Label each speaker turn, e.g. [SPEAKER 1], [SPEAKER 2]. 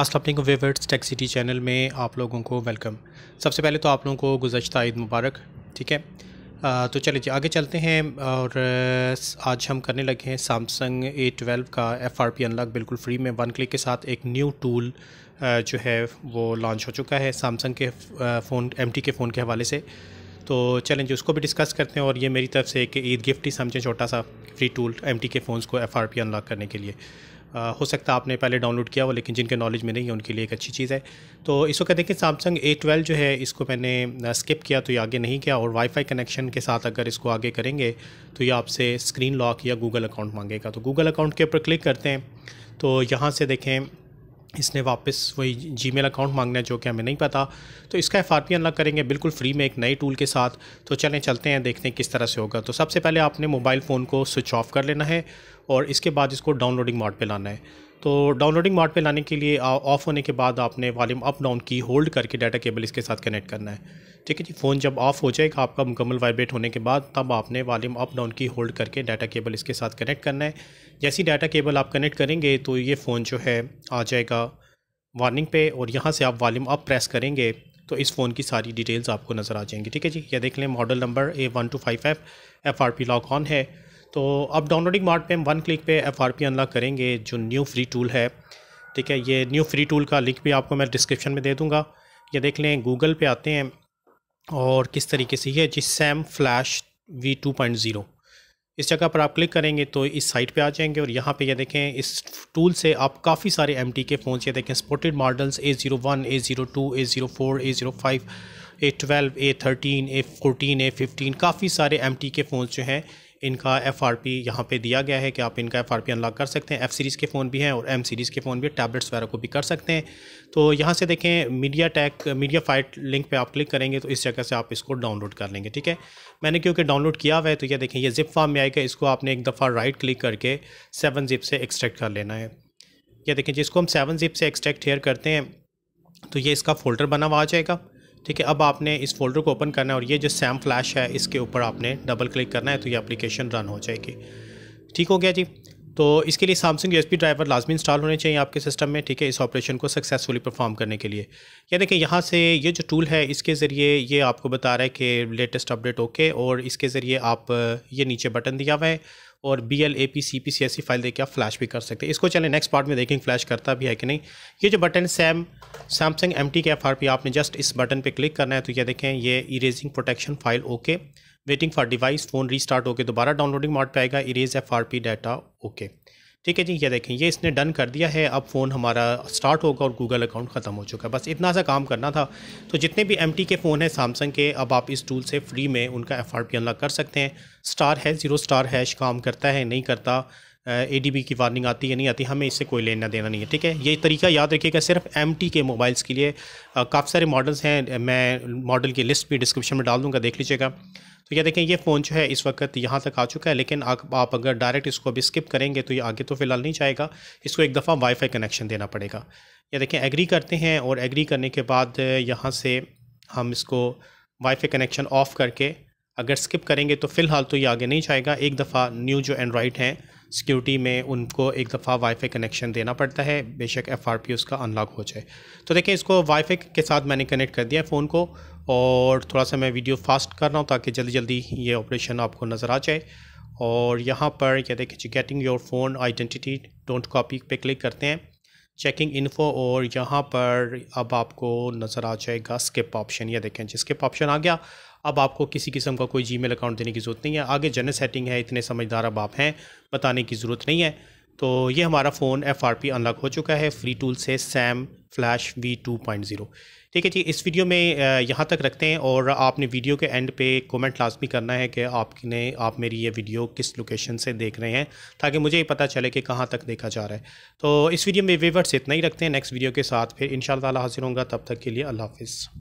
[SPEAKER 1] Aslam viewers tech city channel में आप लोगों को वेलकम सबसे पहले तो आप लोगों को गुजशत ईद मुबारक ठीक है आ, तो चलिए आगे चलते हैं और आज हम करने लगे हैं सैमसंग ए ट्वेल्व का एफ आर पी अनलॉक बिल्कुल फ्री में वन क्लिक के साथ एक न्यू टूल जो है वो लॉन्च हो चुका है सैमसंग के फ़ोन एम के फ़ोन के हवाले से तो चलें जी उसको भी डिस्कस करते हैं और ये मेरी तरफ से एक ईद गिफ्ट ही समझें छोटा सा फ्री टूल एम के फ़ोन को एफ आर पी अनलॉक करने के लिए हो सकता है आपने पहले डाउनलोड किया हो लेकिन जिनके नॉलेज में नहीं है उनके लिए एक अच्छी चीज़ है तो इसको कहते हैं कि सैमसंग ए ट्वेल्व जो है इसको मैंने स्किप किया तो ये आगे नहीं किया और वाईफाई कनेक्शन के साथ अगर इसको आगे करेंगे तो ये आपसे स्क्रीन लॉक या गूगल अकाउंट मांगेगा तो गूगल अकाउंट के ऊपर क्लिक करते हैं तो यहाँ से देखें इसने वापस वही जी मेल अकाउंट मांगना है जो कि हमें नहीं पता तो इसका एफ आर पी अनलॉक करेंगे बिल्कुल फ्री में एक नए टूल के साथ तो चलें चलते हैं देखते हैं किस तरह से होगा तो सबसे पहले आपने मोबाइल फ़ोन को स्विच ऑफ कर लेना है और इसके बाद इसको डाउनलोडिंग मोड पे लाना है तो डाउनलोडिंग मार्ट पे लाने के लिए ऑफ़ होने के बाद आपने वॉल्यूम अप डाउन की होल्ड करके डाटा केबल इसके साथ कनेक्ट करना है ठीक है जी फ़ोन जब ऑफ हो जाएगा आपका मुकम्मल वाइब्रेट होने के बाद तब आपने वॉल्यूम अप डाउन की होल्ड करके डाटा केबल इसके साथ कनेक्ट करना है जैसी डाटा केबल आप कनेक्ट करेंगे तो ये फ़ोन जो है आ जाएगा वार्निंग पे और यहाँ से आप वॉल्यूम अप प्रेस करेंगे तो इस फ़ोन की सारी डिटेल्स आपको नज़र आ जाएंगी ठीक है जी यह देख लें model number A one two five F F R P lock on है तो आप डाउनलोडिंग मार्ट पे हम वन क्लिक पे एफ आर पी अनलॉक करेंगे जो न्यू फ्री टूल है ठीक है ये न्यू फ्री टूल का लिंक भी आपको मैं डिस्क्रिप्शन में दे दूँगा ये देख लें गूगल पे आते हैं और किस तरीके से ये जी Sam flash V two point zero इस जगह पर आप क्लिक करेंगे तो इस साइट पे आ जाएंगे और यहाँ पे ये देखें इस टूल से आप काफ़ी सारे एम टी के फ़ोन ये देखें supported models A zero one A zero two A zero four A zero five A twelve A thirteen A fourteen A fifteen काफ़ी सारे एम टी के फ़ोन जो हैं इनका एफ आर पी यहाँ पर दिया गया है कि आप इनका एफ आर पी अनलॉक कर सकते हैं एफ़ सीरीज़ के फ़ोन भी हैं और एम सीरीज़ के फ़ोन भी टैबलेट्स वगैरह को भी कर सकते हैं तो यहाँ से देखें मीडिया टैक मीडिया फाइट लिंक पर आप क्लिक करेंगे तो इस जगह से आप इसको डाउनलोड कर लेंगे ठीक है मैंने क्योंकि डाउनलोड किया हुआ है तो यह देखें यह जिप फार्म में आएगा इसको आपने एक दफ़ा राइट क्लिक करके सेवन जिप से एक्सट्रैक्ट कर लेना है यह देखें जिसको हम सेवन जिप से एक्सट्रैक्ट हेयर करते हैं तो ये इसका फ़ोल्डर बना हुआ आ जाएगा ठीक है अब आपने इस फोल्डर को ओपन करना है और ये जो सैम फ्लैश है इसके ऊपर आपने डबल क्लिक करना है तो ये एप्लीकेशन रन हो जाएगी ठीक हो गया जी तो इसके लिए सैमसंग यू ड्राइवर लाजमी इंस्टॉल होने चाहिए आपके सिस्टम में ठीक है इस ऑपरेशन को सक्सेसफुली परफॉर्म करने के लिए या देखिए यहाँ से ये जो टूल है इसके ज़रिए ये आपको बता रहा है कि लेटेस्ट अपडेट ओके और इसके ज़रिए आप ये नीचे बटन दिया हुआ है और B L A P C P C ऐसी फाइल देके आप फ्लैश भी कर सकते हैं इसको चले नेक्स्ट पार्ट में देखेंगे फ्लैश करता भी है कि नहीं ये जो button Sam Samsung M T K F R P आपने जस्ट इस बटन पे क्लिक करना है तो ये देखें ये erasing protection file okay waiting for device phone restart होकर दोबारा डाउनलोडिंग मार्ट पे आएगा erase F R P data okay ठीक है जी ये देखें ये इसने डन कर दिया है अब फ़ोन हमारा स्टार्ट होगा और गूगल अकाउंट ख़त्म हो चुका है बस इतना सा काम करना था तो जितने भी एम के फ़ोन हैं सैमसंग के अब आप इस टूल से फ्री में उनका एफ अनलॉक कर सकते हैं स्टार है ज़ीरो स्टार हैश काम करता है नहीं करता ए डी बी की वार्निंग आती है नहीं आती हमें इससे कोई लेना देना नहीं है ठीक है ये तरीका याद रखिएगा सिर्फ एम टी के मोबाइल्स के लिए काफ़ी सारे मॉडल्स हैं मैं मॉडल की लिस्ट भी डिस्क्रिप्शन में डाल दूँगा देख लीजिएगा तो ये देखें ये फ़ोन जो है इस वक्त यहाँ तक आ चुका है लेकिन आप, आप अगर डायरेक्ट इसको अभी स्किप करेंगे तो ये आगे तो फिलहाल नहीं जाएगा इसको एक दफ़ा वाईफाई कनेक्शन देना पड़ेगा ये देखें एग्री करते हैं और एग्री करने के बाद यहाँ से हम इसको वाईफाई कनेक्शन ऑफ़ करके अगर स्किप करेंगे तो फ़िलहाल तो ये आगे नहीं जाएगा एक दफ़ा न्यू जो एंड्रॉयड हैं सिक्योरिटी में उनको एक दफ़ा वाईफाई कनेक्शन देना पड़ता है बेशक एफ आर पी उसका अनलॉक हो जाए तो देखिए इसको वाईफाई के साथ मैंने कनेक्ट कर दिया फ़ोन को और थोड़ा सा मैं वीडियो फास्ट कर रहा हूँ ताकि जल्दी जल्दी ये ऑपरेशन आपको नज़र आ जाए और यहाँ पर क्या देखिए getting your phone identity don't copy पे क्लिक करते हैं चेकिंग इन्फो और यहाँ पर अब आपको नज़र आ जाएगा स्किप ऑप्शन या देखें जी स्किप ऑप्शन आ गया अब आपको किसी किस्म का कोई जीमेल अकाउंट देने की ज़रूरत नहीं है आगे जनरल सेटिंग है इतने समझदार अब आप हैं बताने की ज़रूरत नहीं है तो ये हमारा phone F R P unlock हो चुका है फ्री टूल से Sam flash V two point zero ठीक है जी इस वीडियो में यहाँ तक रखते हैं और आपने वीडियो के एंड पे कमेंट लाजमी करना है कि आपने आप मेरी ये वीडियो किस लोकेशन से देख रहे हैं ताकि मुझे पता चले कि कहाँ तक देखा जा रहा है तो इस वीडियो में वेवर्स इतना ही रखते हैं नेक्स्ट वीडियो के साथ फिर इन हाज़िर होंगे तब तक के लिए अल्लाह हाफिज़